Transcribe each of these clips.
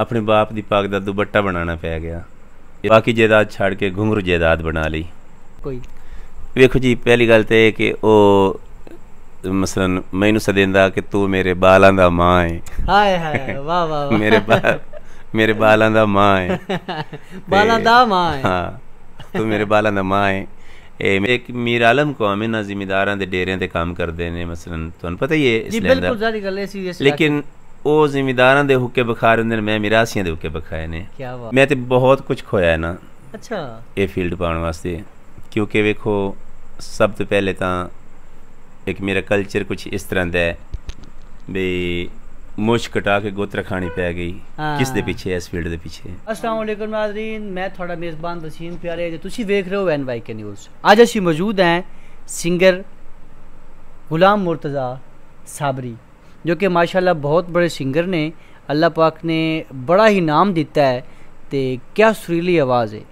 ਆਪਣੇ ਬਾਪ ਦੀ ਪਾਕ ਦਾ ਦੁਪੱਟਾ ਬਣਾਉਣਾ ਪੈ ਗਿਆ ਬਾਕੀ ਜਾਇਦਾਦ ਛੱਡ ਕੇ ਘੁੰਗਰ ਜਾਇਦਾਦ ਬਣਾ ਲਈ ਕੋਈ ਵੇਖੋ ਜੀ ਪਹਿਲੀ ਗੱਲ ਤੇ ਕਿ ਉਹ ਮਸਲਨ ਮੈਨੂੰ ਸਦੇਂਦਾ ਕਿ ਤੂੰ ਮੇਰੇ ਬਾਲਾਂ ਦਾ ਮਾਂ ਹੈ ਹਾਏ ਹਾਏ ਵਾਹ ਵਾਹ ਮੇਰੇ ਬਾਲ ਮੇਰੇ ਬਾਲਾਂ ਦਾ ਮਾਂ ਹੈ ਬਾਲਾਂ ਦਾ ਮਾਂ ਹੈ ਹਾਂ ਤੂੰ ਮੇਰੇ ਬਾਲਾਂ ਦਾ ਮਾਂ ਹੈ ਇਹ ਇੱਕ ਮੀਰ ਆਲਮ ਕੌਮ ਮੈਂ ਜ਼ਿੰਮੇਦਾਰਾਂ ਦੇ ਡੇਰਿਆਂ ਤੇ ਕੰਮ ਕਰਦੇ ਨੇ ਮਸਲਨ ਤੁਹਾਨੂੰ ਪਤਾ ਹੀ ਹੈ ਇਸ ਲਈ ਜੀ ਬਿਲਕੁਲ ਜ਼ਾਰੀ ਗੱਲ ਹੈ ਐਸੀ ਲੇਕਿਨ ਉਹ ਜ਼ਿਮੀਦਾਰਾਂ ਦੇ ਹੁੱਕੇ ਬਖਾਰ ਹੁੰਦੇ ਨੇ ਮੈਂ ਮਿਰਾਸੀਆਂ ਦੇ ਹੁੱਕੇ ਬਖਾਏ ਨੇ ਕੀ ਬਾਤ ਮੈਂ ਤੇ ਬਹੁਤ ਕੁਝ ਖੋਇਆ ਹੈ ਨਾ ਅੱਛਾ ਇਹ ਫੀਲਡ ਪਾਉਣ ਵਾਸਤੇ ਕਿਉਂਕਿ ਵੇਖੋ ਸਭ ਤੋਂ ਪਹਿਲੇ ਤਾਂ ਇੱਕ ਮੇਰਾ ਕਲਚਰ ਕੁਝ ਇਸ ਤਰ੍ਹਾਂ ਦਾ ਹੈ ਵੀ मुझ कटा के गोत्र खानी पै गई किस दे पीछे इस फील्ड दे पीछे अस्सलाम वालेकुम नाजरीन मैं थोड़ा मेज़बान वसीम प्यारे जो तुसी देख रहे हो एन वाई के न्यूज़ आज असी मौजूद हैं सिंगर गुलाम मुर्तज़ा साबरी जो कि माशाल्लाह बहुत बड़े सिंगर ने अल्लाह पाक ने बड़ा ही नाम दिता है तो क्या सुरीली आवाज़ है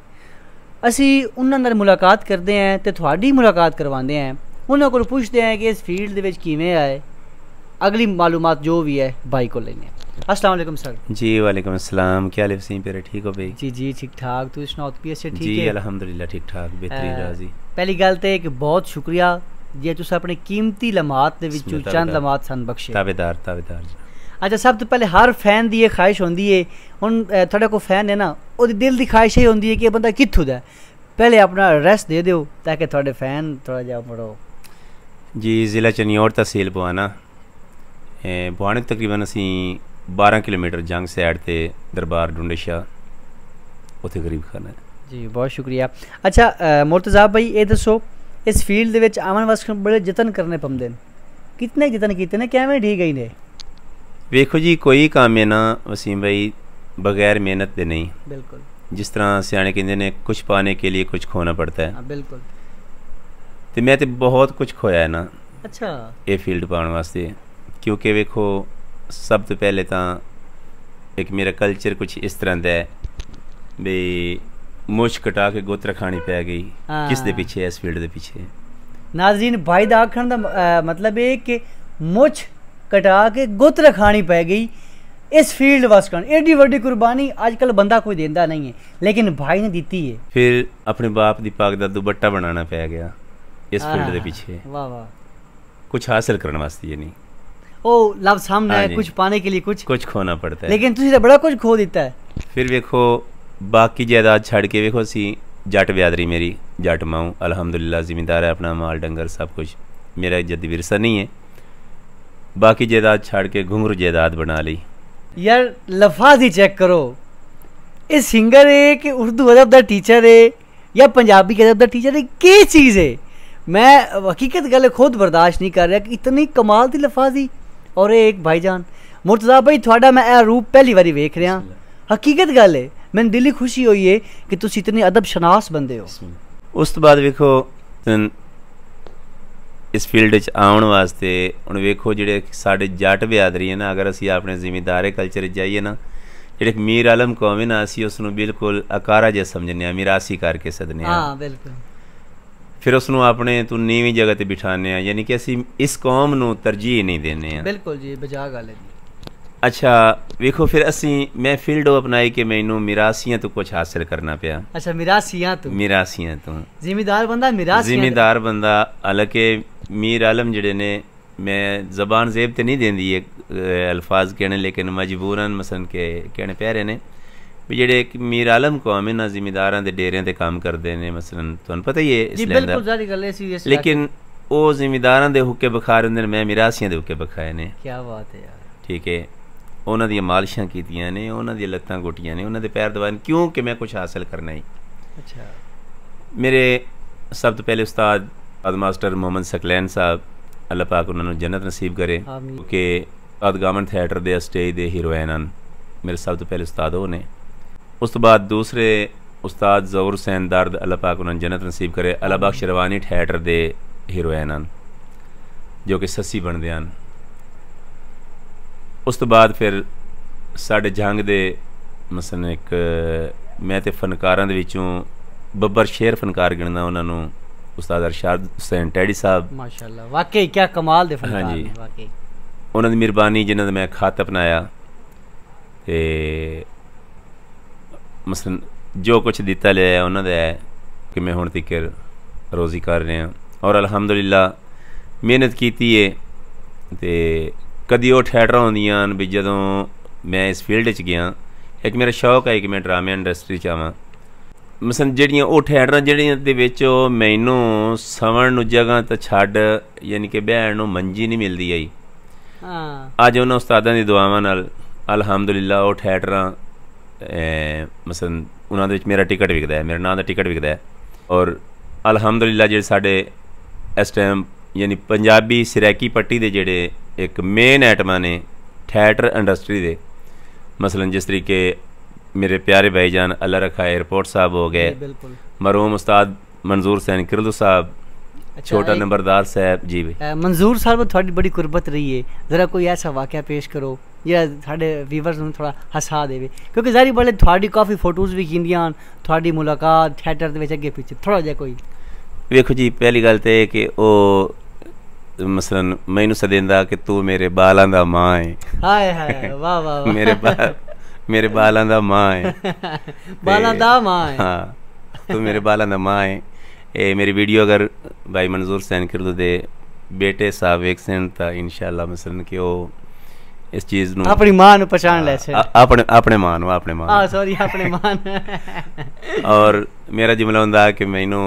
असी उन्होंने मुलाकात करते हैं तो थोड़ी मुलाकात करवाते हैं उन्होंने को पूछते हैं कि इस फील्ड किमें आए अगली मालूम जो भी है बाई को लेने असलम सर जी वालेकुम असलम क्या पेरे ठीक हो बे? जी जी ठीक ठाक तू सुना ठीक है ठीक ठाक बेहतरीन पहली गल तो एक बहुत शुक्रिया ਜੇ ਤੁਸੀਂ ਆਪਣੇ ਕੀਮਤੀ ਲਮਹਾਤ ਦੇ ਵਿੱਚੋਂ ਚੰਦ ਲਮਹਾਤ ਸਾਨੂੰ ਬਖਸ਼ੇ ਤਾਬੇਦਾਰ ਤਾਬੇਦਾਰ ਅੱਛਾ ਸਭ ਤੋਂ ਪਹਿਲੇ ਹਰ ਫੈਨ ਦੀ ਇਹ ਖਾਹਿਸ਼ ਹੁੰਦੀ ਏ ਹੁਣ ਤੁਹਾਡਾ ਕੋ ਫੈਨ ਹੈ ਨਾ ਉਹਦੇ ਦਿਲ ਦੀ ਖਾਹਿਸ਼ ਇਹ ਹੁੰਦੀ ਏ ਕਿ ਇਹ ਬੰਦਾ ਕਿੱਥੋਂ ਦਾ ਪਹਿਲੇ ਆਪਣਾ ਐਡਰੈਸ ਦੇ ਦਿਓ ਤਾਂ ਕਿ ਤੁਹਾਡੇ ਫੈਨ ਥੋੜਾ ਜਿਹਾ ਪੜੋ ਜੀ ਜ਼ਿਲ੍ਹਾ ਚਨਿਓਰ ਤਹਿਸੀਲ ਬਵਾਨਾ ਬਵਾਨੇ ਤਕਰੀਬਨ ਅਸੀਂ 12 ਕਿਲੋਮੀਟਰ ਜੰਗ ਸਾਈਡ ਤੇ ਦਰਬਾਰ ਡੁੰਡੇਸ਼ਾ ਉੱਥੇ ਗਰੀਬ ਖਾਨਾ ਜੀ ਬਹੁਤ ਸ਼ੁਕਰੀਆ ਅੱਛਾ ਮੁਰਤਜ਼ਾ ਭਾਈ ਇਹ ਦੱਸੋ ਇਸ ਫੀਲਡ ਦੇ ਵਿੱਚ ਆਉਣ ਵਾਸਤੇ ਬੜੇ ਯਤਨ ਕਰਨੇ ਪੰਦੇ ਨੇ ਕਿੰਨੇ ਯਤਨ ਕੀਤੇ ਨੇ ਕਿਵੇਂ ਠੀਕ ਗਈ ਨੇ ਵੇਖੋ ਜੀ ਕੋਈ ਕੰਮ ਹੈ ਨਾ ਵਸੀਮ ਭਾਈ ਬਗੈਰ ਮਿਹਨਤ ਦੇ ਨਹੀਂ ਬਿਲਕੁਲ ਜਿਸ ਤਰ੍ਹਾਂ ਸਿਆਣੇ ਕਹਿੰਦੇ ਨੇ ਕੁਝ ਪਾਣੇ ਕੇ ਲਈ ਕੁਝ ਖੋਣਾ ਪੜਦਾ ਹੈ ਹਾਂ ਬਿਲਕੁਲ ਤੇ ਮੈਂ ਤੇ ਬਹੁਤ ਕੁਝ ਖੋਇਆ ਹੈ ਨਾ ਅੱਛਾ ਇਹ ਫੀਲਡ ਪਾਉਣ ਵਾਸਤੇ ਕਿਉਂਕਿ ਵੇਖੋ ਸਭ ਤੋਂ ਪਹਿਲੇ ਤਾਂ ਇੱਕ ਮੇਰਾ ਕਲਚਰ ਕੁਝ ਇਸ ਤਰ੍ਹਾਂ ਦਾ ਹੈ ਵੀ ਮੁੱਛ ਕਟਾ ਕੇ ਗੋਤਰਾ ਖਾਣੀ ਪੈ ਗਈ ਕਿਸ ਦੇ ਪਿੱਛੇ ਇਸ ਫੀਲਡ ਦੇ ਪਿੱਛੇ ਨਾਜ਼ਰੀਨ ਭਾਈ ਦਾ ਆਖਣ ਦਾ ਮਤਲਬ ਇਹ ਕਿ ਮੁੱਛ ਕਟਾ ਕੇ ਗੋਤਰਾ ਖਾਣੀ ਪੈ ਗਈ ਇਸ ਫੀਲਡ ਵਾਸਤੇ ਐਡੀ ਵੱਡੀ ਕੁਰਬਾਨੀ ਅੱਜ ਕੱਲ ਬੰਦਾ ਕੋਈ ਦਿੰਦਾ ਨਹੀਂ ਹੈ ਲੇਕਿਨ ਭਾਈ ਨੇ ਦਿੱਤੀ ਹੈ ਫਿਰ ਆਪਣੇ ਬਾਪ ਦੀ ਪਾਗ ਦਾ ਦੁਪੱਟਾ ਬਣਾਉਣਾ ਪੈ ਗਿਆ ਇਸ ਫੀਲਡ ਦੇ ਪਿੱਛੇ ਵਾਹ ਵਾਹ कुछ हासिल करने वास्ते ये नहीं ओ लव सामने कुछ पाने के लिए कुछ कुछ खोना पड़ता है लेकिन तुझे बड़ा कुछ खो देता है फिर देखो बाकी जायदाद छड़ के ਵੇਖੋ ਅਸੀਂ ਜੱਟ ਬਿਆਦਰੀ ਮੇਰੀ ਜੱਟ ਮਾਉ ਅਲਹਮਦੁਲਿਲਾ ਜ਼ਿਮੀਂਦਾਰ ਹੈ ਆਪਣਾ ਮਾਲ ਡੰਗਰ ਸਭ ਕੁਝ ਮੇਰਾ ਜੱਦੀ ਵਿਰਸਾ ਨਹੀਂ ਹੈ बाकी जायदाद छड़ के घुंघरू जायदाद बना ली यार लफाज ही चेक करो ये सिंगर है कि उर्दू अदब का टीचर है या पंजाबी अदब का टीचर है की चीज़ है मैं हकीकत गल खुद बर्दाश्त नहीं कर रहा कि इतनी कमाल की लफाजी और एक भाईजान मुर्तजा भाई थोड़ा मैं यह रूप पहली बार वेख रहा हकीकत गल है ਮੈਨ ਦਿੱਲੀ ਖੁਸ਼ੀ ਹੋਈ ਏ ਕਿ ਤੁਸੀਂ ਇਤਨੇ ਅਦਬ ਸ਼ਨਾਸ ਬੰਦੇ ਹੋ ਉਸ ਤੋਂ ਬਾਅਦ ਵੇਖੋ ਇਸ ਫੀਲਡ ਚ ਆਉਣ ਵਾਸਤੇ ਹੁਣ ਵੇਖੋ ਜਿਹੜੇ ਸਾਡੇ ਜੱਟ ਬਿਆਦਰੀ ਹੈ ਨਾ ਅਗਰ ਅਸੀਂ ਆਪਣੇ ਜ਼ਿੰਮੇਦਾਰੇ ਕਲਚਰ ਜਾਈਏ ਨਾ ਜਿਹੜੇ ਮੀਰ ਆਲਮ ਕੌਮ ਨਾ ਅਸੀਂ ਉਸ ਨੂੰ ਬਿਲਕੁਲ ਅਕਾਰਾ ਜਿਹਾ ਸਮਝਨੇ ਆ ਮਿਰਾਸੀ ਕਰਕੇ ਸਦਨੇ ਆ ਹਾਂ ਬਿਲਕੁਲ ਫਿਰ ਉਸ ਨੂੰ ਆਪਣੇ ਤੂੰ ਨੀਵੀਂ ਜਗ੍ਹਾ ਤੇ ਬਿਠਾਣੇ ਆ ਯਾਨੀ ਕਿ ਅਸੀਂ ਇਸ ਕੌਮ ਨੂੰ ਤਰਜੀਹ ਨਹੀਂ ਦਿੰਨੇ ਆ ਬਿਲਕੁਲ ਜੀ ਬਜਾ ਗੱਲ ਹੈ अच्छा ਵੇਖੋ फिर असी मैं फील्ड अपनाई ਅਪਣਾਈ ਕਿ ਮੈਨੂੰ तो कुछ हासिल करना ਕਰਨਾ अच्छा ਅੱਛਾ तो ਤੋਂ तो जिम्मेदार बंदा ਬੰਦਾ जिम्मेदार बंदा हालांकि मीर आलम जड़े ने मैं ज़बान जेब तो नहीं देंदी ये अल्फाज कहने लेकिन मजबूरन मसन के कहने पै रहे ने जेडे मीर आलम कौम है ना जिमीदारा के काम करते हैं मसलन तुम पता ही है लेकिन वह जिमीदारा हुके बखार मैं मिरासिया के बखाए ने क्या बात है यार ठीक है ਉਹਨਾਂ ਦੀਆਂ ਮਾਲਿਸ਼ਾਂ ਕੀਤੀਆਂ ਨੇ ਉਹਨਾਂ ਦੀਆਂ ਲੱਤਾਂ ਗੋਟੀਆਂ ਨੇ ਉਹਨਾਂ ਦੇ ਪੈਰ ਦਵਾਏ ਕਿਉਂਕਿ ਮੈਂ ਕੁਝ ਹਾਸਲ ਕਰਨਾ ਹੀ अच्छा मेरे सब तो पहले उस्ताद उस्ताद मास्टर मोहम्मद सकलैन साहब अल्लाह पाक उन्होंने जन्नत नसीब करे कि ਉਸਤਾਦ ਗਾਮਨ ਥੀਏਟਰ ਦੇ ਸਟੇਜ ਦੇ ਹੀਰੋਇਨ ਹਨ ਮੇਰੇ ਸਭ ਤੋਂ ਪਹਿਲੇ ਉਸਤਾਦ ਉਹ ਨੇ ਉਸ ਤੋਂ ਬਾਅਦ ਦੂਸਰੇ ਉਸਤਾਦ ਜ਼ਹੂਰ ਹੁਸੈਨ ਦਰਦ ਅੱਲਾ ਪਾਕ ਉਹਨਾਂ ਨੂੰ ਜੰਨਤ ਨਸੀਬ ਕਰੇ ਅਲਾਬਾਗ ਸ਼ਰਵਾਨੀ ਥੀਏਟਰ ਦੇ ਹੀਰੋਇਨ ਹਨ ਜੋ ਕਿ ਸੱਸੀ ਬਣਦੇ ਹਨ ਉਸ ਤੋਂ ਬਾਅਦ ਫਿਰ ਸਾਡੇ ਜੰਗ ਦੇ ਮਸਲਨ ਇੱਕ ਮੈਂ ਤੇ ਫਨਕਾਰਾਂ ਦੇ ਵਿੱਚੋਂ ਬੱਬਰ ਸ਼ੇਰ ਫਨਕਾਰ ਗਿਣਦਾ ਉਹਨਾਂ ਨੂੰ ਉਸਤਾਦ ਅਰਸ਼ਾਦ ਹੁਸੈਨ ਟੈਡੀ ਸਾਹਿਬ ਮਾਸ਼ਾਅੱਲਾ ਵਾਕਈ ਕੀ ਕਮਾਲ ਦੇ ਫਨਕਾਰ ਨੇ ਵਾਕਈ ਉਹਨਾਂ ਦੀ ਮਿਹਰਬਾਨੀ ਜਿਨ੍ਹਾਂ ਦਾ ਮੈਂ ਖਾਤ ਅਪਣਾਇਆ ਤੇ ਮਸਲਨ ਜੋ ਕੁਝ ਦਿੱਤਾ ਲਿਆ ਉਹਨਾਂ ਦਾ ਕਿ ਮੈਂ ਹੁਣ ਤੱਕ ਰੋਜ਼ੀ ਕਰ ਰਿਹਾ ਔਰ ਅਲਹਮਦੁਲਿਲਾ ਮਿਹਨਤ ਕੀਤੀ ਏ ਤੇ ਕਦੀ ਉਹ ਥੀਏਟਰ ਹੁੰਦੀਆਂ ਹਨ ਵੀ ਜਦੋਂ ਮੈਂ ਇਸ ਫੀਲਡ 'ਚ ਗਿਆ ਇੱਕ ਮੇਰਾ ਸ਼ੌਕ ਹੈ ਕਿ ਮੈਂ ਡਰਾਮਾ ਇੰਡਸਟਰੀ 'ਚ ਆਵਾਂ ਮਸਨ ਜਿਹੜੀਆਂ ਉਹ ਥੀਏਟਰਾਂ ਜਿਹੜੀਆਂ ਦੇ ਵਿੱਚ ਮੈਨੂੰ ਸਵਣ ਨੂੰ ਜਗ੍ਹਾ ਤਾਂ ਛੱਡ ਯਾਨੀ ਕਿ ਬਹਿਣ ਨੂੰ ਮੰਜੀ ਨਹੀਂ ਮਿਲਦੀ ਆਈ ਹਾਂ ਅੱਜ ਉਹਨਾਂ ਉਸਤਾਦਾਂ ਦੀ ਦੁਆਵਾਂ ਨਾਲ ਅਲਹਮਦੁਲਿਲਾ ਉਹ ਥੀਏਟਰਾਂ ਮਸਨ ਉਹਨਾਂ ਦੇ ਵਿੱਚ ਮੇਰਾ ਟਿਕਟ ਵਿਕਦਾ ਹੈ ਮੇਰੇ ਨਾਂ ਦਾ ਟਿਕਟ ਵਿਕਦਾ ਹੈ ਔਰ ਅਲਹਮਦੁਲਿਲਾ ਜਿਹੜੇ ਸਾਡੇ ਇਸ ਟਾਈਮ ਯਾਨੀ ਪੰਜਾਬੀ ਸਿਰੈਕੀ ਪੱਟੀ ਦੇ ਜਿਹੜੇ ਇੱਕ ਮੇਨ ਐਟਮਾਂ ਨੇ ਥੀਏਟਰ ਇੰਡਸਟਰੀ ਦੇ ਮਸਲਨ ਜਿਸ ਤਰੀਕੇ ਮੇਰੇ ਪਿਆਰੇ ਭਾਈਜਾਨ ਅੱਲਾ ਰਖਾ 에어ਪੋਰਟ ਸਾਹਿਬ ਹੋ ਗਏ ਮਰਹੂਮ ਉਸਤਾਦ ਮਨਜ਼ੂਰ ਸੈਨ ਕਿਰਦੂ ਸਾਹਿਬ ਛੋਟਾ ਨੰਬਰਦਾਰ ਸਾਹਿਬ ਜੀ ਵੀ ਮਨਜ਼ੂਰ ਸਾਹਿਬ ਤੁਹਾਡੀ ਬੜੀ ਕੁਰਬਤ ਰਹੀ ਹੈ ਜ਼ਰਾ ਕੋਈ ਐਸਾ ਵਾਕਿਆ ਪੇਸ਼ ਕਰੋ ਜਿਹੜਾ ਸਾਡੇ ਵੀਵਰਸ ਨੂੰ ਥੋੜਾ ਹਸਾ ਦੇਵੇ ਕਿਉਂਕਿ ਜ਼ਾਰੀ ਬਲੇ ਤੁਹਾਡੀ ਕਾਫੀ ਫੋਟੋਜ਼ ਵੀ ਖਿੰਦੀਆਂ ਹਨ ਤੁਹਾਡੀ ਮੁਲਾਕਾਤ ਥੀਏਟਰ ਦੇ ਵਿੱਚ ਅੱਗੇ ਪਿੱਛੇ ਥੋੜਾ ਜਿਹਾ ਕੋਈ ਵੇਖੋ ਜੀ ਪਹਿਲੀ ਗੱਲ ਤੇ ਕਿ ਉਹ ਮਸਲਨ ਮੈਨੂੰ ਸਦੇਂਦਾ ਕਿ ਤੂੰ ਮੇਰੇ ਬਾਲਾਂ ਦਾ ਮਾਂ ਹੈ ਹਾਏ ਹਾਏ ਵਾ ਵਾ ਮੇਰੇ ਬਾਲ ਮੇਰੇ ਬਾਲਾਂ ਦਾ ਮਾਂ ਹੈ ਬਾਲਾਂ ਦਾ ਮਾਂ ਹੈ ਹਾਂ ਤੂੰ ਮੇਰੇ ਬਾਲਾਂ ਦਾ ਮਾਂ ਹੈ ਇਹ ਮੇਰੀ ਵੀਡੀਓ ਅਗਰ ਭਾਈ ਮਨਜ਼ੂਰ ਸੈਨ ਕਰ ਦੋ ਦੇ ਬੇਟੇ ਸਾਹਿਬ ਇੱਕ ਸੈਨ ਤਾਂ ਇਨਸ਼ਾਅੱਲਾ ਮਸਲਨ ਕਿ ਉਹ ਇਸ ਚੀਜ਼ ਨੂੰ ਆਪਣੀ ਮਾਂ ਨੂੰ ਪਛਾਣ ਲੈ ਸੇ ਆਪਣੇ ਆਪਣੇ ਮਾਂ ਨੂੰ ਆਪਣੇ ਮਾਂ ਆ ਸੌਰੀ ਆਪਣੇ ਮਾਂ ਔਰ ਮੇਰਾ ਜਿਮਲਾ ਹੁੰਦਾ ਕਿ ਮੈਨੂੰ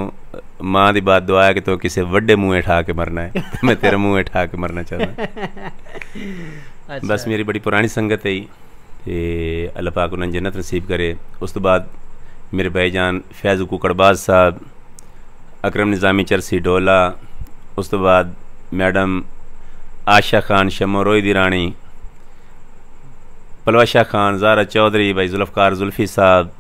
ਮਾਂ ਦੀ ਬਾਤ ਦੁਆ ਹੈ ਕਿ ਤੋ ਕਿਸੇ ਵੱਡੇ ਮੂੰਹ ਠਾ ਕੇ ਮਰਨਾ ਹੈ ਮੈਂ ਤੇਰੇ ਮੂੰਹ ਠਾ ਕੇ ਮਰਨਾ ਚਾਹੁੰਦਾ ਅੱਛਾ ਬਸ ਮੇਰੀ ਬੜੀ ਪੁਰਾਣੀ ਸੰਗਤ ਹੈ ਤੇ ਅੱਲਾਹ ਪਾਕ ਉਹਨਾਂ ਜੰਨਤ ਨਸੀਬ ਕਰੇ ਉਸ ਤੋਂ ਬਾਅਦ ਮੇਰੇ ਭਾਈਜਾਨ ਫੈਜ਼ ਕੁਕੜਬਾਜ਼ ਸਾਹਿਬ ਅਕਰਮ ਨਿਜ਼ਾਮੀ ਚਰਸੀ ਡੋਲਾ ਉਸ ਤੋਂ ਬਾਅਦ ਮੈਡਮ आशा खान शमोरोई दी रानी पलवाशा खान जारा चौधरी भाई जुल्फ़ार जुल्फ़ी साहब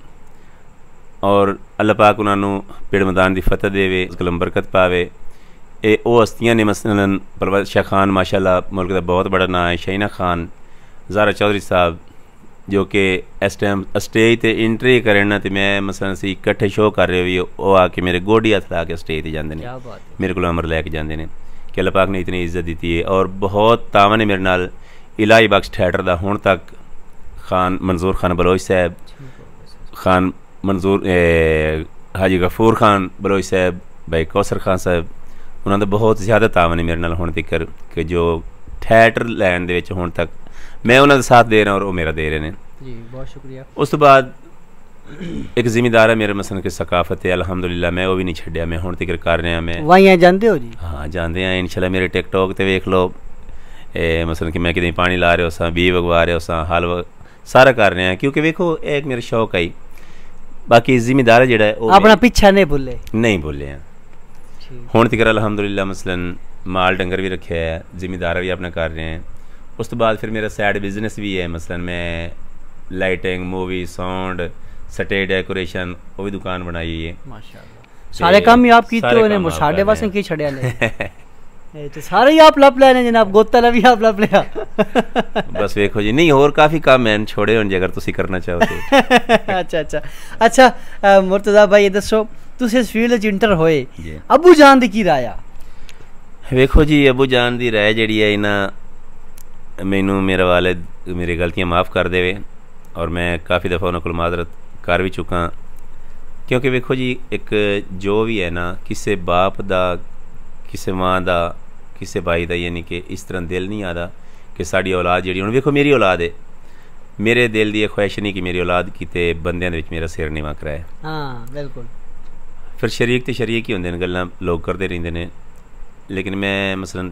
ਔਰ ਅੱਲਾਹ ਪਾਕ ਉਹਨਾਂ ਨੂੰ ਪੇੜ ਮੈਦਾਨ ਦੀ ਫਤਹ ਦੇਵੇ ਉਸ ਗਲਮ ਬਰਕਤ ਪਾਵੇ ਇਹ ਉਹ ਹਸਤੀਆਂ ਨੇ ਮਸਲਨ ਪਰਵਤ ਸ਼ਾਹ ਖਾਨ ਮਾਸ਼ਾਅੱਲਾ ਮੁਲਕ ਦਾ ਬਹੁਤ ਬੜਾ ਨਾਮ ਹੈ ਸ਼ੈਨਾ ਖਾਨ ਜ਼ਾਰਾ ਚੌਧਰੀ ਸਾਹਿਬ ਜੋ ਕਿ ਇਸ ਟਾਈਮ ਸਟੇਜ ਤੇ ਐਂਟਰੀ ਕਰਨ ਤੇ ਮੈਂ ਮਸਲਨ ਸੀ ਇਕੱਠੇ ਸ਼ੋਅ ਕਰ ਰਹੇ ਹੋਈ ਉਹ ਆ ਕੇ ਮੇਰੇ ਗੋਡੀ ਹੱਥ ਲਾ ਕੇ ਸਟੇਜ ਤੇ ਜਾਂਦੇ ਨੇ ਮੇਰੇ ਕੋਲ ਅਮਰ ਲੈ ਕੇ ਜਾਂਦੇ ਨੇ ਕਿ ਅੱਲਾਹ ਪਾਕ ਨੇ ਇਤਨੀ ਇੱਜ਼ਤ ਦਿੱਤੀ ਹੈ ਔਰ ਬਹੁਤ ਤਾਵਨ ਹੈ ਮੇਰੇ ਨਾਲ ਇਲਾਈ ਬਖਸ਼ ਥੀਏਟਰ ਦਾ ਹੁਣ ਤੱਕ ਖਾਨ ਮਨਜ਼ੂਰ ਖਾਨ ਬਲੋਚ ਸਾਹਿਬ ਖਾਨ ਮਨਜ਼ੂਰ ਹਾਜੀ ਗਫੂਰ ਖਾਨ ਬਲੋਚ ਸਾਹਿਬ ਬਾਈ ਕੌਸਰ ਖਾਨ ਸਾਹਿਬ ਉਹਨਾਂ ਦਾ ਬਹੁਤ ਜ਼ਿਆਦਾ ਤਾਵਨ ਹੈ ਮੇਰੇ ਨਾਲ ਹੁਣ ਤੱਕ ਕਿ ਜੋ ਥੀਏਟਰ ਲੈਣ ਦੇ ਵਿੱਚ ਹੁਣ ਤੱਕ ਮੈਂ ਉਹਨਾਂ ਦਾ ਸਾਥ ਦੇ ਰਿਹਾ ਔਰ ਉਹ ਮੇਰਾ ਦੇ ਰਹੇ ਨੇ ਜੀ ਬਹੁਤ ਸ਼ੁਕਰੀਆ ਉਸ ਤੋਂ ਬਾਅਦ ਇੱਕ ਜ਼ਿੰਮੇਦਾਰ ਹੈ ਮੇਰੇ ਮਸਨ ਕਿ ਸਕਾਫਤ ਹੈ ਅਲਹਮਦੁਲਿਲਾ ਮੈਂ ਉਹ ਵੀ ਨਹੀਂ ਛੱਡਿਆ ਮੈਂ ਹੁਣ ਤੱਕ ਕਰ ਰਿਹਾ ਮੈਂ ਵਾਈਆਂ ਜਾਂਦੇ ਹੋ ਜੀ ਹਾਂ ਜਾਂਦੇ ਆ ਇਨਸ਼ਾਅੱਲਾ ਮੇਰੇ ਟਿਕਟੌਕ ਤੇ ਵੇਖ ਲਓ ਇਹ ਮਸਨ ਕਿ ਮੈਂ ਕਿਤੇ ਪਾਣੀ ਲਾ ਰਿਹਾ ਹਾਂ ਬੀ ਵਗਵਾ ਰਿਹਾ ਹਾਂ ਹਲਵ ਸਾਰਾ ਕਰ ਰਿਹਾ ਕਿਉਂਕਿ ਵੇਖੋ ਇਹ ਇੱਕ ਮੇਰਾ ਸ਼ੌਕ ਹੈ ਬਾਕੀ ਜ਼ਿੰਮੇਦਾਰ ਜਿਹੜਾ ਹੈ ਉਹ ਆਪਣਾ ਪਿੱਛਾ ਨਹੀਂ ਭੁੱਲੇ ਨਹੀਂ ਭੁੱਲੇ ਆ ਹੁਣ ਤੱਕ ਅਲਹਮਦੁਲਿਲਾ ਮਸਲਨ ਮਾਲ ਡੰਗਰ ਵੀ ਰੱਖਿਆ ਹੈ ਜ਼ਿੰਮੇਦਾਰ ਵੀ ਆਪਣਾ ਕਰ ਰਹੇ ਹਾਂ ਉਸ ਤੋਂ ਬਾਅਦ ਫਿਰ ਮੇਰਾ ਸਾਈਡ ਬਿਜ਼ਨਸ ਵੀ ਹੈ ਮਸਲਨ ਮੈਂ ਲਾਈਟਿੰਗ ਮੂਵੀ ਸਾਊਂਡ ਸਟੇ ਡੈਕੋਰੇਸ਼ਨ ਉਹ ਵੀ ਦੁਕਾਨ ਬਣਾਈ ਹੈ ਮਾਸ਼ਾਅੱਲਾ ਸਾਰੇ ਕੰਮ ਹੀ ਆਪ ਕੀਤੇ ਹੋਏ ਨੇ ਸਾਡੇ ਵਾਸਤੇ ਕੀ ਛੜਿਆ ਨੇ ਇਹ ਤੇ ਸਾਰੇ ਹੀ ਆਪ ਲੱਭ ਲੈਣੇ ਜਨਾਬ ਗੋਤਲਾ ਵੀ ਆਪ ਲੱਭ ਲਿਆ ਬਸ ਵੇਖੋ ਜੀ ਨਹੀਂ ਹੋਰ ਕਾਫੀ ਕੰਮ ਮੈਂ ਛੋੜੇ ਹੋਣ ਜੇਕਰ ਤੁਸੀਂ ਕਰਨਾ ਚਾਹੋ ਤੇ ਅੱਛਾ ਅੱਛਾ ਅੱਛਾ ਮੁਰਤਜ਼ਾ ਭਾਈ ਇਹ ਦੱਸੋ ਤੁਸੀਂ ਇਸ ਫੀਲਡ ਚ ਇੰਟਰ ਹੋਏ ਅਬੂ ਜਾਨ ਦੀ ਕੀ رائے ਆ ਵੇਖੋ ਜੀ ਅਬੂ ਜਾਨ ਦੀ رائے ਜਿਹੜੀ ਹੈ ਇਹਨਾਂ ਮੈਨੂੰ ਮੇਰੇ ਵਾਲਿਦ ਮੇਰੀ ਗਲਤੀਆਂ ਮਾਫ ਕਰ ਦੇਵੇ ਔਰ ਮੈਂ ਕਾਫੀ ਦਫਾ ਉਹਨਾਂ ਕੋਲ ਮਾਜ਼ਰਤ ਕਰ ਵੀ ਚੁੱਕਾ ਕਿਉਂਕਿ ਵੇਖੋ ਜੀ ਇੱਕ ਜੋ ਵੀ ਹੈ ਨਾ ਕਿਸੇ ਬਾਪ ਦਾ ਕਿਸੇ ਮਾਂ ਦਾ ਕਿਸੇ ਬਾਈ ਦਾ ਯਾਨੀ ਕਿ ਇਸ ਤਰ੍ਹਾਂ ਦਿਲ ਨਹੀਂ ਆਦਾ ਕਿ ਸਾਡੀ ਔਲਾਦ ਜਿਹੜੀ ਹੁਣ ਵੇਖੋ ਮੇਰੀ ਔਲਾਦ ਹੈ ਮੇਰੇ ਦਿਲ ਦੀ ਇਹ ਖੁਆਇਸ਼ ਨਹੀਂ ਕਿ ਮੇਰੀ ਔਲਾਦ ਕਿਤੇ ਬੰਦਿਆਂ ਦੇ ਵਿੱਚ ਮੇਰਾ ਸਿਰ ਨੀਵਾ ਕਰਾਏ ਹਾਂ ਬਿਲਕੁਲ ਫਿਰ ਸ਼ਰੀਕ ਤੇ ਸ਼ਰੀਕ ਹੀ ਹੁੰਦੇ ਨੇ ਗੱਲਾਂ ਲੋਕ ਕਰਦੇ ਰਹਿੰਦੇ ਨੇ ਲੇਕਿਨ ਮੈਂ ਮਸਲਨ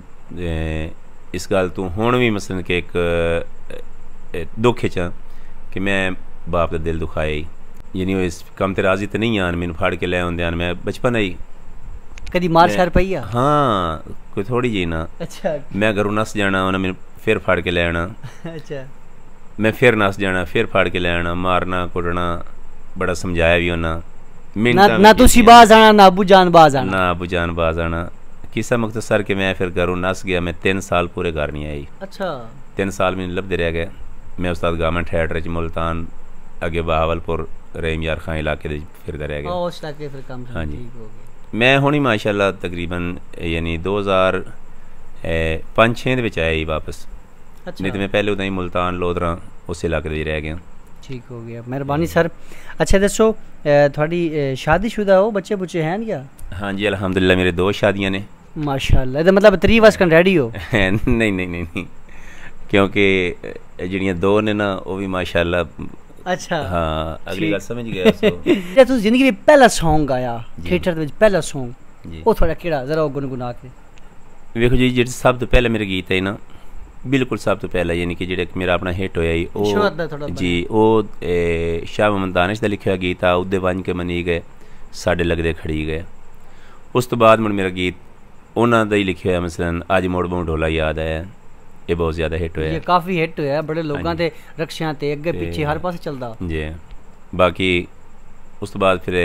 ਇਸ ਗੱਲ ਤੋਂ ਹੁਣ ਵੀ ਮਸਲਨ ਕਿ ਇੱਕ ਦੁੱਖੇ ਚ ਕਿ ਮੈਂ ਬਾਪ ਦਾ ਦਿਲ ਦੁਖਾਇਆ ਯਾਨੀ ਉਹ ਇਸ ਕੰਮ ਤੇ ਰਾਜ਼ੀ ਤੇ ਨਹੀਂ ਆਣ ਮੈਨੂੰ ਫਾੜ ਕੇ ਲੈ ਆਉਂਦੇ ਆਣ ਮੈਂ ਬਚਪਨ ਹੀ ਕਦੀ ਮਾਰ ਸ਼ਰ ਪਈਆ ਹਾਂ ਕੋਈ ਥੋੜੀ ਜਿਹੀ ਨਾ ਅੱਛਾ ਮੈਂ ਘਰੋਂ ਨਸ ਜਾਣਾ ਉਹਨਾਂ ਮੈਨੂੰ ਫੇਰ ਫੜ ਕੇ ਲੈ ਆਣਾ ਅੱਛਾ ਮੈਂ ਫੇਰ ਨਸ ਜਾਣਾ ਫੇਰ ਫੜ ਕੇ ਲੈ ਆਣਾ ਮਾਰਨਾ ਕੁੱਟਣਾ ਬੜਾ ਸਮਝਾਇਆ ਵੀ ਉਹਨਾਂ ਮਿੰਟਾਂ ਨਾ ਤੁਸੀਂ ਬਾਜ਼ ਆਣਾ ਨਾ ਅਬੂ ਜਾਨ ਬਾਜ਼ ਆਣਾ ਨਾ ਅਬੂ ਜਾਨ ਬਾਜ਼ ਆਣਾ किस्सा मुख्तसर के मैं फिर घरों नस गया मैं तीन साल पूरे घर नहीं आई अच्छा तीन साल मैंने लभदे रह गए मैं उस्ताद गवर्नमेंट हैडर च मुल्तान अगे बहावलपुर रहीम यार खान इलाके फिरदा रह गया हाँ जी ਮੈਂ ਹੁਣੀ ਮਾਸ਼ਾਅੱਲਾ ਤਕਰੀਬਨ ਯਾਨੀ 2000 5-6 ਦੇ ਵਿੱਚ ਆਇਆ ਹੀ ਵਾਪਸ ਅੱਛਾ ਨਹੀਂ ਤੇ ਮੈਂ ਪਹਿਲੇ ਉਦਾਂ ਹੀ ਮੁਲਤਾਨ ਲੋਧਰਾ ਉਸ ਇਲਾਕੇ ਦੇ ਰਹਿ ਗਿਆ ਠੀਕ ਹੋ ਗਿਆ ਮਿਹਰਬਾਨੀ ਸਰ ਅੱਛਾ ਦੱਸੋ ਤੁਹਾਡੀ ਸ਼ਾਦੀशुदा ਹੋ ਬੱਚੇ ਬੁੱਚੇ ਹਨ ਜਾਂ ਹਾਂਜੀ ਅਲਹਮਦੁਲਿਲਾ ਮੇਰੇ ਦੋ ਸ਼ਾਦੀਆਂ ਨੇ ਮਾਸ਼ਾਅੱਲਾ ਇਹਦਾ ਮਤਲਬ 3 ਵਾਸ ਕਨ ਰੈਡੀ ਹੋ ਨਹੀਂ ਨਹੀਂ ਨਹੀਂ ਨਹੀਂ ਕਿਉਂਕਿ ਜਿਹੜੀਆਂ ਦੋ ਨੇ ਨਾ ਉਹ ਵੀ ਮਾਸ਼ਾਅੱਲਾ ਅੱਛਾ ਹਾਂ ਅਗਲੀ ਗੱਲ ਸਮਝ ਗਿਆ ਸੋ ਜੇ ਤੁਸੀਂ ਜ਼ਿੰਦਗੀ ਵਿੱਚ ਪਹਿਲਾ Song ਗਾਇਆ ਥੀਏਟਰ ਦੇ ਵਿੱਚ ਪਹਿਲਾ Song ਉਹ ਤੁਹਾਡਾ ਕਿਹੜਾ ਜ਼ਰਾ ਗੁੰਗੁਣਾ ਕੇ ਵੇਖੋ ਜੀ ਜਿਹੜੇ ਸਭ ਤੋਂ ਪਹਿਲੇ ਮੇਰੇ ਗੀਤ ਹੈ ਨਾ ਬਿਲਕੁਲ ਸਭ ਤੋਂ ਪਹਿਲਾਂ ਯਾਨੀ ਕਿ ਜਿਹੜਾ ਮੇਰਾ ਆਪਣਾ ਹਿੱਟ ਹੋਇਆ ਹੀ ਉਹ ਜੀ ਉਹ ਸ਼ਾਹ ਮੁਹੰਮਦ ਦਾਨਿਸ਼ ਦਾ ਲਿਖਿਆ ਗੀਤ ਆ ਉਹਦੇ ਵੰਜ ਕੇ ਮਨੀ ਗਏ ਸਾਡੇ ਲੱਗਦੇ ਖੜੀ ਗਏ ਉਸ ਤੋਂ ਬਾਅਦ ਮਨ ਮੇਰਾ ਗੀਤ ਉਹਨਾਂ ਦਾ ਹੀ ਲਿਖਿਆ ਮਸਲਨ ਅੱਜ ਮੋੜ ਮੋੜ ਢੋਲਾ ਯਾਦ ਆਇਆ ਇਹ ਬਹੁਤ ਜ਼ਿਆਦਾ ਹਿੱਟ ਹੋਇਆ ਇਹ ਕਾਫੀ ਹਿੱਟ ਹੋਇਆ ਬੜੇ ਲੋਕਾਂ ਤੇ ਰਕਸ਼ਿਆਂ ਤੇ ਅੱਗੇ ਪਿੱਛੇ ਹਰ ਪਾਸੇ ਚੱਲਦਾ ਜੀ ਬਾਕੀ ਉਸ ਤੋਂ ਬਾਅਦ ਫਿਰ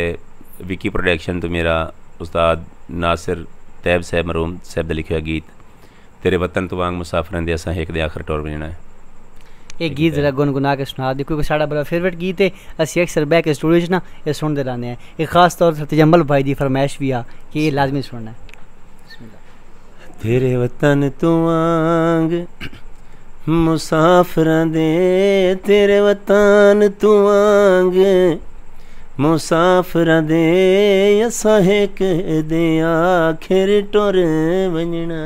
ਵਿਕੀ ਪ੍ਰੋਡਕਸ਼ਨ ਤੋਂ ਮੇਰਾ ਉਸਤਾਦ ਨਾਸਿਰ ਤੈਬ ਸਾਹਿਬ ਮਰੂਮ ਸਾਹਿਬ ਦਾ ਲਿਖਿਆ ਗੀਤ ਤੇਰੇ ਵਤਨ ਤੋਂ ਵਾਂਗ ਮੁਸਾਫਰਾਂ ਦੇ ਅਸਾਂ ਇੱਕ ਦੇ ਆਖਰ ਟੌਰ ਵਜਣਾ ਹੈ ਇਹ ਗੀਤ ਜ਼ਰਾ ਗੁੰਗੁਨਾ ਕੇ ਸੁਣਾ ਦੇ ਕਿਉਂਕਿ ਸਾਡਾ ਬੜਾ ਫੇਵਰਟ ਗੀਤ ਹੈ ਅਸੀਂ ਅਕਸਰ ਬੈਕ ਸਟੂਡੀਓ 'ਚ ਨਾ ਇਹ ਸੁਣਦੇ ਰਹਿੰਦੇ ਆ ਇਹ ਖਾਸ ਤੌਰ ਤੇ ਤਜੰਮਲ ਭਾਈ ਦੀ ਫਰਮਾਇਸ਼ ਵੀ ਆ ਕਿ ਇਹ ਲਾਜ਼ਮੀ ਸੁਣਨਾ ਹੈ तेरे वतन ਤੋਂ ਆਂਗ ਮੁਸਾਫਰਾਂ ਦੇ ਤੇਰੇ ਵਤਨ ਤੋਂ ਆਂਗ मुसाफ़िर दे असां दे आख़िर टुर वञणा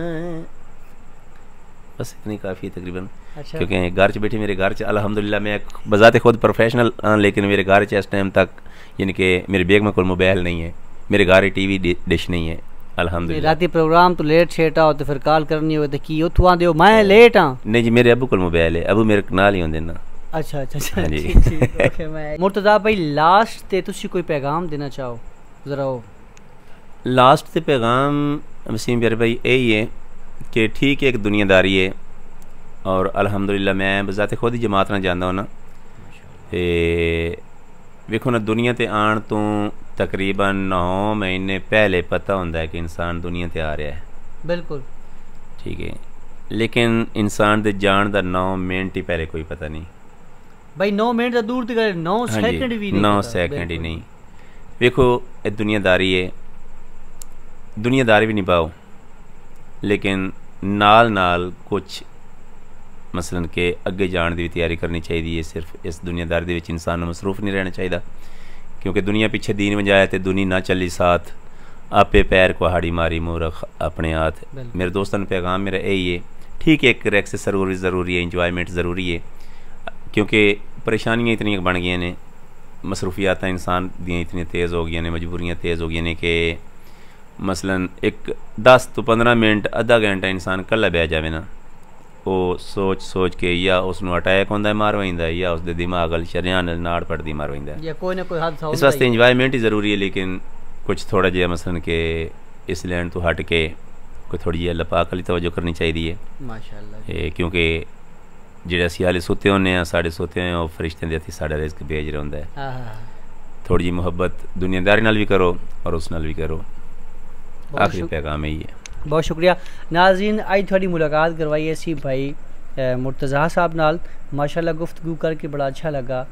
बस इतनी काफ़ी तकरीबन अच्छा। क्योंकि च बैठे मेरे गार्च अल्हम्दुलिल्लाह मैं बज़ात खुद प्रोफेशनल लेकिन मेरे घर च इस टाइम तक यानी कि मेरे बैग में कोई मोबाइल नहीं है मेरे घर टी वी डिश नहीं है राती प्रोग्राम तो लेट शेट आओ ते तो फिर कॉल करनी होए ते तो की उत्थुआं देओ मैं लेट हां नहीं जी मेरे अबू कोल मोबाइल है अबू मेरे नाल ही होंदे ना अच्छा अच्छा अच्छा हाँ जी ओके मैं मुर्तजा भाई लास्ट ते ਤੁਸੀਂ ਕੋਈ ਪੈਗਾਮ ਦੇਣਾ ਚਾਹੋ ਜ਼ਰਾ ਉਹ लास्ट ਤੇ ਪੈਗਾਮ वसीम प्यारे भाई यही है कि ठीक है एक दुनियादारी है और अलहमदुल्ला मैं बजाते खुद ही जमात ना जाना होना ਵੇਖੋ ਨਾ ਦੁਨੀਆ ਤੇ ਆਣ ਤੋਂ ਤਕਰੀਬਨ 9 ਮਹੀਨੇ ਪਹਿਲੇ ਪਤਾ ਹੁੰਦਾ ਹੈ ਕਿ ਇਨਸਾਨ ਦੁਨੀਆ ਤੇ ਆ ਰਿਹਾ ਹੈ ਬਿਲਕੁਲ ਠੀਕ ਹੈ ਲੇਕਿਨ ਇਨਸਾਨ ਦੇ ਜਾਣ ਦਾ 9 ਮਿੰਟ ਹੀ ਪਹਿਲੇ ਕੋਈ ਪਤਾ ਨਹੀਂ ਭਾਈ 9 ਮਿੰਟ ਦਾ ਦੂਰ ਤੱਕ 9 ਸੈਕਿੰਡ ਵੀ ਨਹੀਂ 9 ਸੈਕਿੰਡ ਹੀ ਨਹੀਂ ਵੇਖੋ ਇਹ ਦੁਨੀਆਦਾਰੀ ਹੈ ਦੁਨੀਆਦਾਰੀ ਵੀ ਨਿਭਾਓ ਲੇਕਿਨ ਨਾਲ ਨਾਲ ਕੁਝ मसलन के अगे जाने की भी तैयारी करनी चाहिए ਹੈ ਸਿਰਫ ਇਸ ਦੁਨੀਆਦਾਰੀ ਦੇ मसरूफ नहीं रहना चाहिए क्योंकि दुनिया पीछे दीन में जाए तो दुनिया ना चली साथ आपे पैर कुहाड़ी मारी मोरख अपने हाथ मेरे दोस्तों ने पैगाम मेरा यही है ठीक है एक रैक्स जरूरी ज़रूरी है इंजॉयमेंट ज़रूरी है क्योंकि परेशानियाँ इतनी बन गई ने मसरूफियात इंसान दियाँ इतनी तेज़ हो गई ने मजबूरियाँ तेज़ हो गई ने कि मसलन एक दस तो पंद्रह मिनट अद्धा घंटा इंसान कला बह जाए ना ਉਹ ਸੋਚ-ਸੋਚ ਕੇ ਜਾਂ ਉਸ ਨੂੰ ਅਟੈਕ ਹੁੰਦਾ ਮਾਰ ਵੈਂਦਾ ਜਾਂ ਉਸ ਦੇ ਦਿਮਾਗ ਅਲ ਸ਼ਰਿਆਂ ਨਾਲ ਨਾੜ ਪੜਦੀ ਮਾਰ ਵੈਂਦਾ ਜਾਂ ਕੋਈ ਨਾ ਕੋਈ ਹਾਦਸਾ ਹੁੰਦਾ ਇਸ ਵਾਸਤੇ ਇੰਜੋਇਮੈਂਟ ਹੀ ਜ਼ਰੂਰੀ ਹੈ ਲੇਕਿਨ ਕੁਝ ਥੋੜਾ ਜਿਹਾ ਮਸਲਨ ਕਿ ਇਸ ਲੈਂਡ ਤੋਂ ਹਟ ਕੇ ਕੋਈ ਥੋੜੀ ਜਿਹੀ ਅੱਲਾ ਪਾਕ ਲਈ ਤਵੱਜੋ ਕਰਨੀ ਚਾਹੀਦੀ ਹੈ ਮਾਸ਼ਾਅੱਲਾ ਇਹ ਕਿਉਂਕਿ ਜਿਹੜੇ ਅਸੀਂ ਹਾਲੇ ਸੁੱਤੇ ਹੁੰਨੇ ਆ ਸਾਡੇ ਸੁੱਤੇ ਹੋਏ ਉਹ ਫਰਿਸ਼ਤੇ ਦੇ ਹੱਥੀ ਸਾਡਾ ਰਿਜ਼ਕ ਭੇਜ ਰਿਹਾ ਹੁੰਦਾ ਹੈ ਹਾਂ ਥੋੜੀ ਜਿਹੀ ਮੁਹੱਬਤ ਦੁਨੀਆਦਾਰੀ ਨਾਲ ਵੀ ਕਰੋ ਔਰ ਉਸ ਨਾਲ ਵੀ ਕਰੋ ਆਖਰੀ ਪੈਗਾਮ ਇਹ ਹੈ बहुत शुक्रिया नाजीन आई थोड़ी मुलाकात करवाई असी भाई मुर्तज़ा साहब नाल माशाल्लाह गुफ्तगू करके बड़ा अच्छा लगा